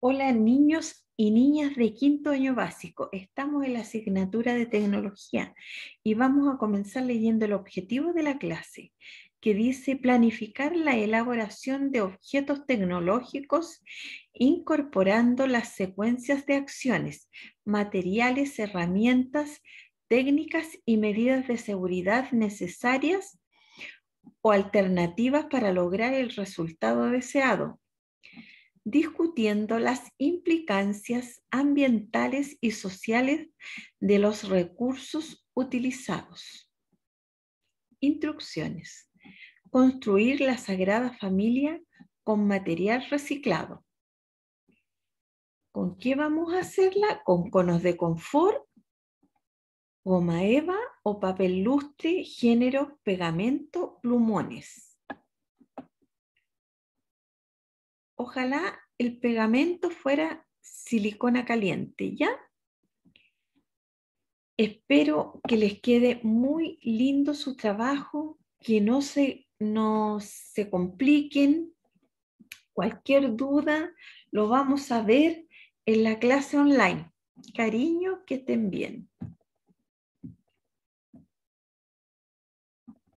Hola niños y niñas de quinto año básico. Estamos en la asignatura de tecnología y vamos a comenzar leyendo el objetivo de la clase, que dice planificar la elaboración de objetos tecnológicos incorporando las secuencias de acciones, materiales, herramientas, técnicas y medidas de seguridad necesarias o alternativas para lograr el resultado deseado discutiendo las implicancias ambientales y sociales de los recursos utilizados. Instrucciones. Construir la Sagrada Familia con material reciclado. ¿Con qué vamos a hacerla? Con conos de confort, goma eva o papel lustre, género, pegamento, plumones ojalá el pegamento fuera silicona caliente, ¿ya? Espero que les quede muy lindo su trabajo, que no se, no se compliquen. Cualquier duda lo vamos a ver en la clase online. Cariño, que estén bien.